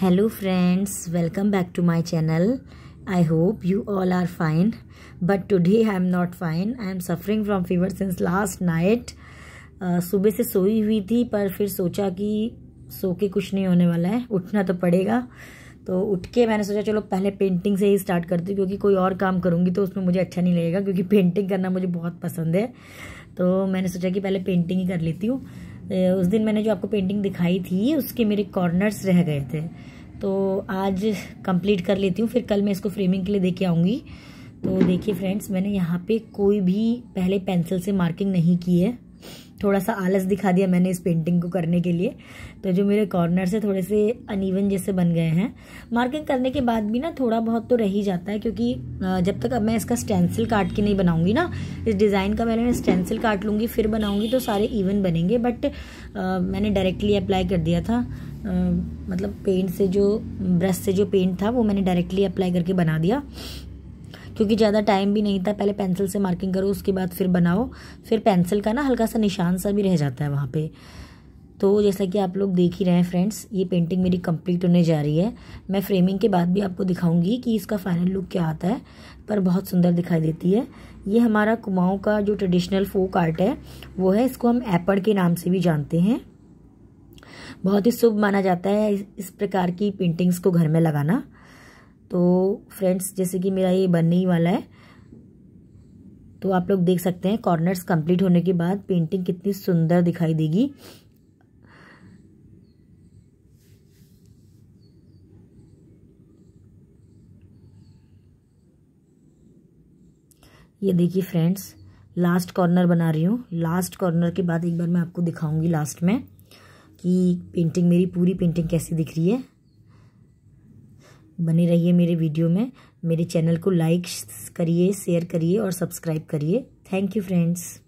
hello friends welcome back to my channel I hope you all are fine but today I am not fine I am suffering from fever since last night सुबह से सोई हुई थी पर फिर सोचा कि सो के कुछ नहीं होने वाला है उठना तो पड़ेगा तो उठ के मैंने सोचा चलो पहले पेंटिंग से ही स्टार्ट करती हूँ क्योंकि कोई और काम करूँगी तो उसमें मुझे अच्छा नहीं लगेगा क्योंकि पेंटिंग करना मुझे बहुत पसंद है तो मैंने सोचा कि पहले पेंटिंग ही कर लेती हूँ उस दिन मैंने जो आपको पेंटिंग दिखाई थी उसके मेरे कॉर्नर्स रह गए थे तो आज कंप्लीट कर लेती हूँ फिर कल मैं इसको फ्रेमिंग के लिए दे के आऊँगी तो देखिए फ्रेंड्स मैंने यहाँ पे कोई भी पहले पेंसिल से मार्किंग नहीं की है थोड़ा सा आलस दिखा दिया मैंने इस पेंटिंग को करने के लिए तो जो मेरे कॉर्नर से थोड़े से अनइवन जैसे बन गए हैं मार्किंग करने के बाद भी ना थोड़ा बहुत तो रह ही जाता है क्योंकि जब तक अब मैं इसका स्टेंसिल काट के नहीं बनाऊंगी ना इस डिज़ाइन का मैंने स्टेंसिल काट लूँगी फिर बनाऊँगी तो सारे इवन बनेंगे बट मैंने डायरेक्टली अप्लाई कर दिया था मतलब पेंट से जो ब्रश से जो पेंट था वो मैंने डायरेक्टली अप्लाई करके बना दिया क्योंकि ज़्यादा टाइम भी नहीं था पहले पेंसिल से मार्किंग करो उसके बाद फिर बनाओ फिर पेंसिल का ना हल्का सा निशान सा भी रह जाता है वहाँ पर तो जैसा कि आप लोग देख ही रहे हैं फ्रेंड्स ये पेंटिंग मेरी कंप्लीट होने जा रही है मैं फ्रेमिंग के बाद भी आपको दिखाऊंगी कि इसका फाइनल लुक क्या आता है पर बहुत सुंदर दिखाई देती है ये हमारा कुमाऊँ का जो ट्रेडिशनल फोक आर्ट है वो है इसको हम एपड़ के नाम से भी जानते हैं बहुत ही शुभ माना जाता है इस प्रकार की पेंटिंग्स को घर में लगाना तो फ्रेंड्स जैसे कि मेरा ये बनने ही वाला है तो आप लोग देख सकते हैं कॉर्नर्स कंप्लीट होने के बाद पेंटिंग कितनी सुंदर दिखाई देगी ये देखिए फ्रेंड्स लास्ट कॉर्नर बना रही हूँ लास्ट कॉर्नर के बाद एक बार मैं आपको दिखाऊंगी लास्ट में कि पेंटिंग मेरी पूरी पेंटिंग कैसी दिख रही है बने रहिए मेरे वीडियो में मेरे चैनल को लाइक करिए शेयर करिए और सब्सक्राइब करिए थैंक यू फ्रेंड्स